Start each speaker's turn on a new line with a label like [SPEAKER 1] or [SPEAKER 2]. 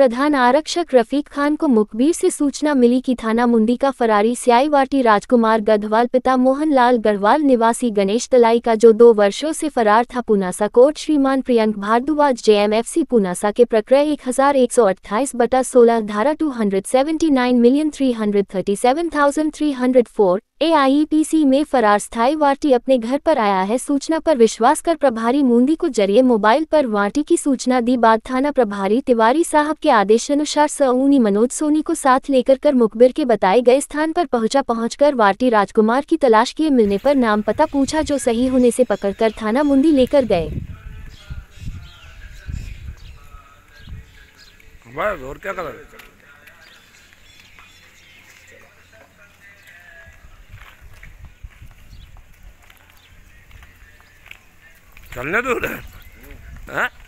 [SPEAKER 1] प्रधान आरक्षक रफीक खान को मुखबिर से सूचना मिली कि थाना मुंदी का फरारी स्याईवाटी राजकुमार गढ़वाल पिता मोहनलाल गढ़वाल निवासी गणेश तलाई का जो दो वर्षों से फरार था पुनासा कोर्ट श्रीमान प्रियंक भारद्वाज जेएमएफसी पुनासा के प्रक्रय एक हजार एक सौ अट्ठाईस बटा सोलह धारा two hundred seventy nine million three hundred thirty seven thousand three hundred four AIPC में फरार स्थायी वार्टी अपने घर पर आया है सूचना पर विश्वास कर प्रभारी मुंडी को जरिए मोबाइल पर वार्टी की सूचना दी बाद थाना प्रभारी तिवारी साहब के आदेश अनुसार सऊनी मनोज सोनी को साथ लेकर कर मुखबिर के बताए गए स्थान पर पहुंचा पहुंचकर वार्टी राजकुमार की तलाश किए मिलने पर नाम पता पूछा जो सही होने से पकड़कर थाना मुंडी लेकर गए
[SPEAKER 2] बस और क्या कलर
[SPEAKER 3] चलने दो